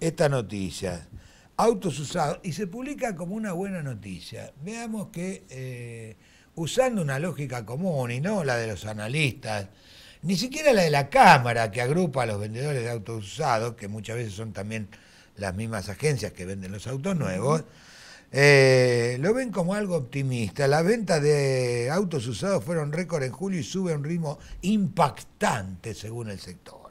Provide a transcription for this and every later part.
Esta noticia, Autos usados. Y se publica como una buena noticia. Veamos que, eh, usando una lógica común y no la de los analistas, ni siquiera la de la Cámara que agrupa a los vendedores de autos usados, que muchas veces son también las mismas agencias que venden los autos nuevos, eh, lo ven como algo optimista. Las ventas de autos usados fueron récord en julio y sube a un ritmo impactante según el sector.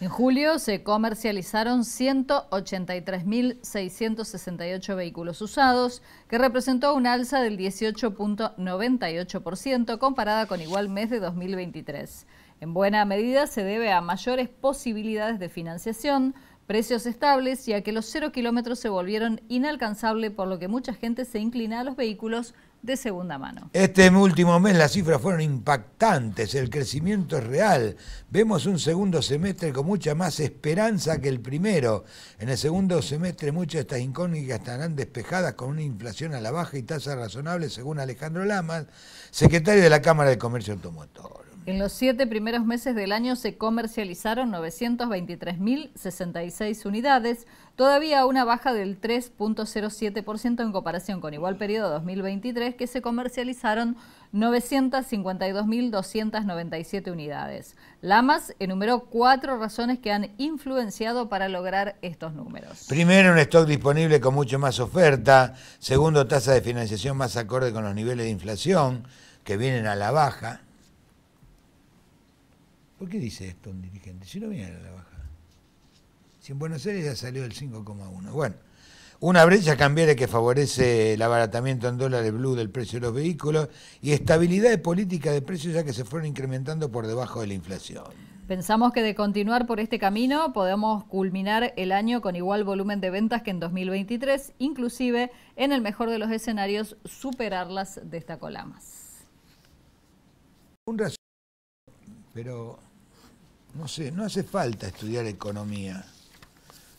En julio se comercializaron 183.668 vehículos usados, que representó un alza del 18.98% comparada con igual mes de 2023. En buena medida se debe a mayores posibilidades de financiación, precios estables y a que los cero kilómetros se volvieron inalcanzables, por lo que mucha gente se inclina a los vehículos de segunda mano. Este último mes las cifras fueron impactantes, el crecimiento es real. Vemos un segundo semestre con mucha más esperanza que el primero. En el segundo semestre muchas de estas incógnitas estarán despejadas con una inflación a la baja y tasas razonables, según Alejandro Lamas, secretario de la Cámara de Comercio Automotor. En los siete primeros meses del año se comercializaron 923.066 unidades, todavía una baja del 3.07% en comparación con igual periodo 2023, que se comercializaron 952.297 unidades. Lamas enumeró cuatro razones que han influenciado para lograr estos números. Primero, un stock disponible con mucho más oferta. Segundo, tasa de financiación más acorde con los niveles de inflación que vienen a la baja. ¿Por qué dice esto un dirigente? Si no viene a la baja. Si en Buenos Aires ya salió el 5,1. Bueno, una brecha cambiaria que favorece el abaratamiento en dólares blue del precio de los vehículos y estabilidad de política de precios ya que se fueron incrementando por debajo de la inflación. Pensamos que de continuar por este camino podemos culminar el año con igual volumen de ventas que en 2023, inclusive en el mejor de los escenarios superarlas, destacó Lamas. Un razón, pero no sé, no hace falta estudiar economía,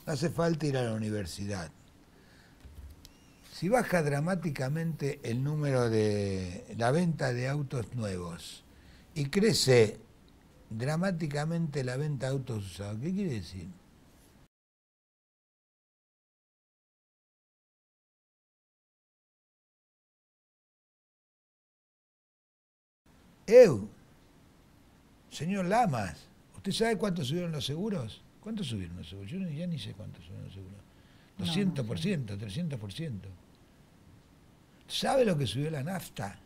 no hace falta ir a la universidad. Si baja dramáticamente el número de la venta de autos nuevos y crece dramáticamente la venta de autos usados, ¿qué quiere decir? Eu, señor Lamas, ¿Usted sabe cuánto subieron los seguros? ¿Cuánto subieron los seguros? Yo ya ni sé cuánto subieron los seguros. 200%, 300%. ¿Sabe lo que subió la nafta?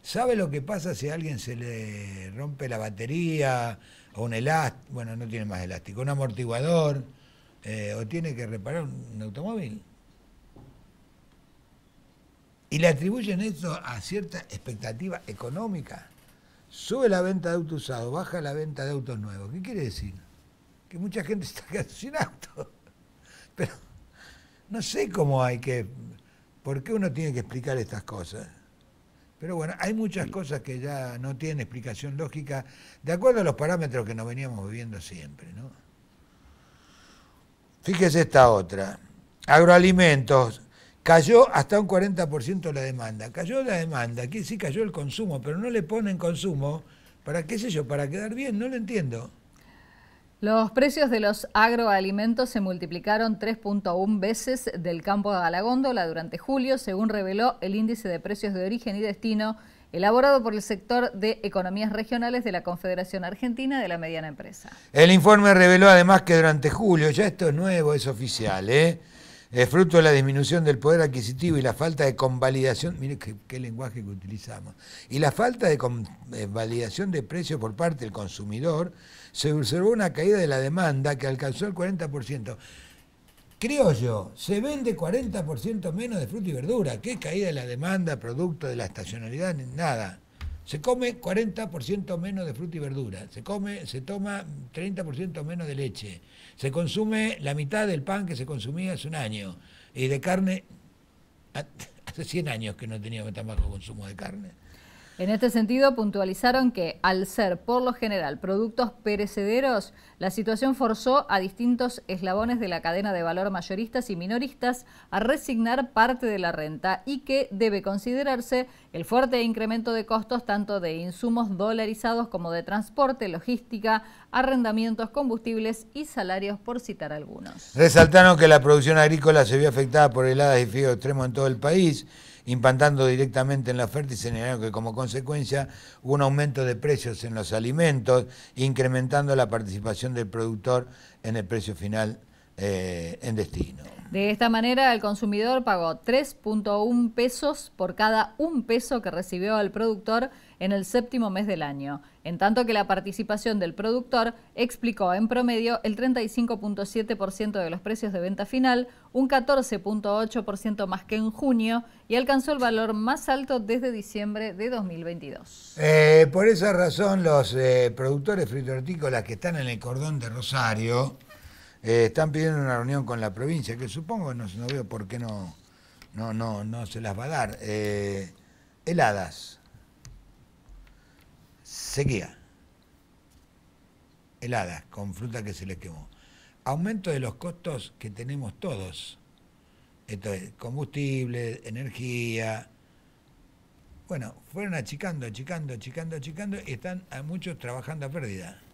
¿Sabe lo que pasa si a alguien se le rompe la batería o un elástico? Bueno, no tiene más elástico, un amortiguador eh, o tiene que reparar un automóvil. Y le atribuyen esto a cierta expectativa económica sube la venta de autos usados, baja la venta de autos nuevos. ¿Qué quiere decir? Que mucha gente está quedando sin auto. Pero no sé cómo hay que, por qué uno tiene que explicar estas cosas. Pero bueno, hay muchas cosas que ya no tienen explicación lógica, de acuerdo a los parámetros que nos veníamos viviendo siempre, ¿no? Fíjese esta otra. Agroalimentos, Cayó hasta un 40% la demanda. Cayó la demanda, aquí sí cayó el consumo, pero no le ponen consumo para qué sé yo, para quedar bien, no lo entiendo. Los precios de los agroalimentos se multiplicaron 3.1 veces del campo de la góndola durante julio, según reveló el índice de precios de origen y destino elaborado por el sector de economías regionales de la Confederación Argentina de la Mediana Empresa. El informe reveló además que durante julio, ya esto es nuevo, es oficial, ¿eh? Es fruto de la disminución del poder adquisitivo y la falta de convalidación, mire qué, lenguaje que utilizamos, y la falta de convalidación eh, de precios por parte del consumidor, se observó una caída de la demanda que alcanzó el 40%. Creo yo, se vende 40% menos de fruta y verdura. ¿Qué caída de la demanda, producto de la estacionalidad? Nada. Se come 40% menos de fruta y verdura, se, come, se toma 30% menos de leche, se consume la mitad del pan que se consumía hace un año, y de carne, hace 100 años que no teníamos tan bajo consumo de carne. En este sentido, puntualizaron que, al ser por lo general productos perecederos, la situación forzó a distintos eslabones de la cadena de valor mayoristas y minoristas a resignar parte de la renta y que debe considerarse el fuerte incremento de costos tanto de insumos dolarizados como de transporte, logística, arrendamientos, combustibles y salarios, por citar algunos. Resaltaron que la producción agrícola se vio afectada por heladas y frío extremo en todo el país Impantando directamente en la oferta y señalando que como consecuencia hubo un aumento de precios en los alimentos, incrementando la participación del productor en el precio final eh, en destino. De esta manera, el consumidor pagó 3.1 pesos por cada un peso que recibió el productor en el séptimo mes del año, en tanto que la participación del productor explicó en promedio el 35.7% de los precios de venta final, un 14.8% más que en junio y alcanzó el valor más alto desde diciembre de 2022. Eh, por esa razón, los eh, productores hortícolas que están en el cordón de Rosario, eh, están pidiendo una reunión con la provincia, que supongo, no, veo por qué no, no, no, no se las va a dar. Eh, heladas. Sequía. Heladas, con fruta que se les quemó. Aumento de los costos que tenemos todos. Esto es combustible, energía. Bueno, fueron achicando, achicando, achicando, achicando y están muchos trabajando a pérdida.